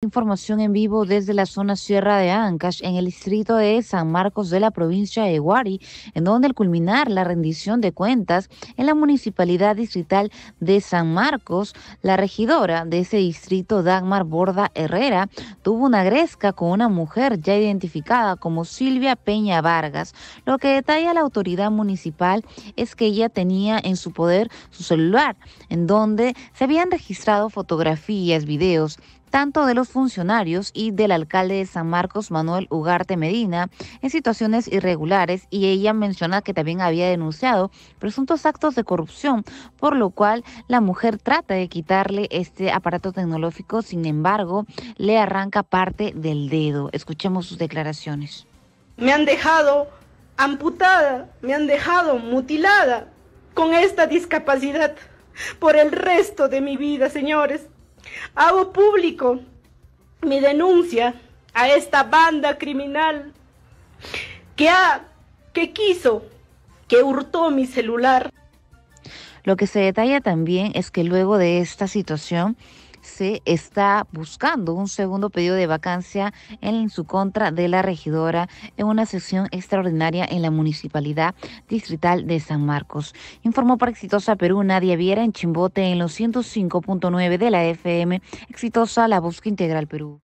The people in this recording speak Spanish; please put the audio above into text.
Información en vivo desde la zona Sierra de Ancash, en el distrito de San Marcos de la provincia de Huari, en donde al culminar la rendición de cuentas en la municipalidad distrital de San Marcos, la regidora de ese distrito, Dagmar Borda Herrera, tuvo una gresca con una mujer ya identificada como Silvia Peña Vargas. Lo que detalla la autoridad municipal es que ella tenía en su poder su celular, en donde se habían registrado fotografías, videos, tanto de los funcionarios y del alcalde de San Marcos, Manuel Ugarte Medina, en situaciones irregulares y ella menciona que también había denunciado presuntos actos de corrupción, por lo cual la mujer trata de quitarle este aparato tecnológico, sin embargo, le arranca parte del dedo. Escuchemos sus declaraciones. Me han dejado amputada, me han dejado mutilada con esta discapacidad por el resto de mi vida, señores. Hago público mi denuncia a esta banda criminal que, ha, que quiso, que hurtó mi celular. Lo que se detalla también es que luego de esta situación, se está buscando un segundo pedido de vacancia en su contra de la regidora en una sesión extraordinaria en la Municipalidad Distrital de San Marcos. Informó para Exitosa Perú Nadia Viera en Chimbote en los 105.9 de la FM. Exitosa la Búsqueda Integral Perú.